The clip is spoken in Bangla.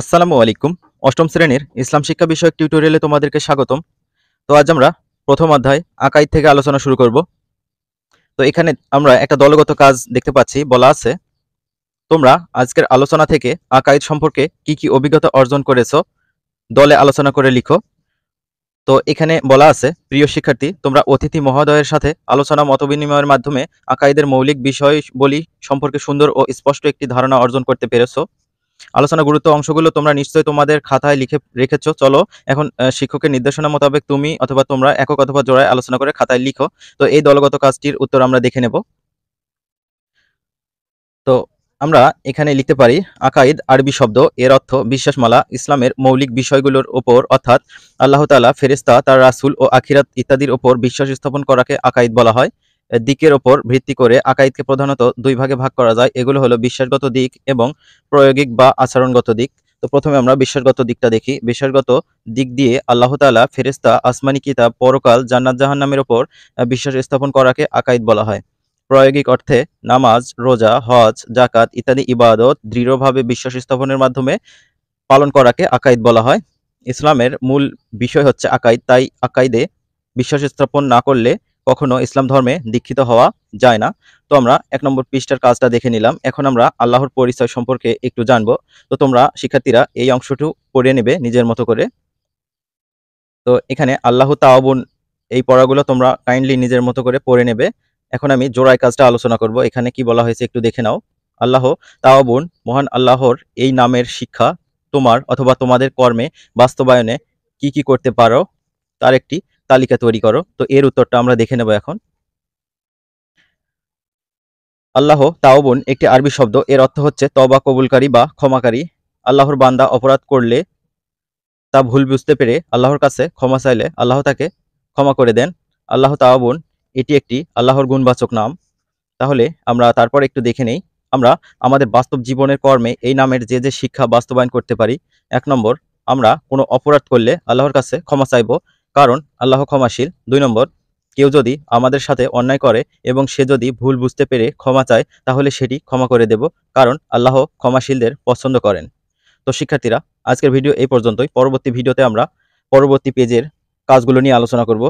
আসসালামু আলাইকুম অষ্টম শ্রেণীর ইসলাম শিক্ষা বিষয়ক টিউটোরিয়ালে তোমাদেরকে স্বাগতম তো আজ আমরা প্রথম অধ্যায় আকাইদ থেকে আলোচনা শুরু করব তো এখানে আমরা একটা দলগত কাজ দেখতে পাচ্ছি বলা আছে তোমরা আজকের আলোচনা থেকে আকাইদ সম্পর্কে কি কি অভিজ্ঞতা অর্জন করেছ দলে আলোচনা করে লিখো তো এখানে বলা আছে প্রিয় শিক্ষার্থী তোমরা অতিথি মহোদয়ের সাথে আলোচনা মতবিনিময়ের মাধ্যমে আকাইদের মৌলিক বিষয় বলি সম্পর্কে সুন্দর ও স্পষ্ট একটি ধারণা অর্জন করতে পেরেছো আলোচনা গুরুত্ব অংশগুলো তোমরা নিশ্চয়ই তোমাদের খাতায় লিখে রেখেছো চলো এখন শিক্ষকের নির্দেশনা মোতাবেক তুমি অথবা তোমরা একক অথবা জোড়ায় আলোচনা করে খাতায় লিখো তো এই দলগত কাজটির উত্তর আমরা দেখে নেব তো আমরা এখানে লিখতে পারি আকাইদ আরবি শব্দ এর অর্থ বিশ্বাসমালা ইসলামের মৌলিক বিষয়গুলোর ওপর অর্থাৎ আল্লাহতালা তালা ফেরিস্তা তার রাসুল ও আখিরাত ইত্যাদির ওপর বিশ্বাস স্থাপন করাকে আকাইদ বলা হয় দিকের ওপর ভিত্তি করে আকাইদকে প্রধানত দুই ভাগে ভাগ করা যায় এগুলো হলো বিশ্বাসগত দিক এবং প্রয়োগিক বা আচরণগত দিক তো প্রথমে আমরা বিশ্বাসগত দিকটা দেখি বিশ্বাসগত দিক দিয়ে আল্লাহ তালা ফেরেস্তা আসমানি কিতাব পরকাল জান্নাত জাহান নামের ওপর বিশ্বাস স্থাপন করাকে আকাইদ বলা হয় প্রায়োগিক অর্থে নামাজ রোজা হজ জাকাত ইত্যাদি ইবাদত দৃঢ়ভাবে বিশ্বাস স্থাপনের মাধ্যমে পালন করাকে আকাইদ বলা হয় ইসলামের মূল বিষয় হচ্ছে আকাইদ তাই আকাইদে বিশ্বাস স্থাপন না করলে কখনো ইসলাম ধর্মে দীক্ষিত হওয়া যায় না তো আমরা এক নম্বর পৃষ্ঠার কাজটা দেখে নিলাম এখন আমরা আল্লাহর পরিচয় সম্পর্কে একটু জানবো তো তোমরা শিক্ষার্থীরা এই অংশটু পড়ে নেবে নিজের মতো করে তো এখানে আল্লাহ তাওবন এই পড়াগুলো তোমরা কাইন্ডলি নিজের মতো করে পড়ে নেবে এখন আমি জোড়ায় কাজটা আলোচনা করব এখানে কি বলা হয়েছে একটু দেখে নাও আল্লাহ তাওবন মহান আল্লাহর এই নামের শিক্ষা তোমার অথবা তোমাদের কর্মে বাস্তবায়নে কি কি করতে পারো তার একটি তালিকা তৈরি করো তো এর উত্তরটা আমরা দেখে নেব এখন আল্লাহ তাওবন একটি আরবি শব্দ এর অর্থ হচ্ছে তবা কবুলকারী বা ক্ষমাকারী আল্লাহর বান্দা অপরাধ করলে তা ভুল বুঝতে পেরে আল্লাহর কাছে ক্ষমা চাইলে আল্লাহ তাকে ক্ষমা করে দেন আল্লাহ তাওবন এটি একটি আল্লাহর গুণবাচক নাম তাহলে আমরা তারপর একটু দেখে নেই আমরা আমাদের বাস্তব জীবনের কর্মে এই নামের যে যে শিক্ষা বাস্তবায়ন করতে পারি এক নম্বর আমরা কোনো অপরাধ করলে আল্লাহর কাছে ক্ষমা চাইব কারণ আল্লাহ ক্ষমাশীল দুই নম্বর কেউ যদি আমাদের সাথে অন্যায় করে এবং সে যদি ভুল বুঝতে পেরে ক্ষমা চায় তাহলে সেটি ক্ষমা করে দেব কারণ আল্লাহ ক্ষমাশীলদের পছন্দ করেন তো শিক্ষার্থীরা আজকের ভিডিও এই পর্যন্তই পরবর্তী ভিডিওতে আমরা পরবর্তী পেজের কাজগুলো নিয়ে আলোচনা করব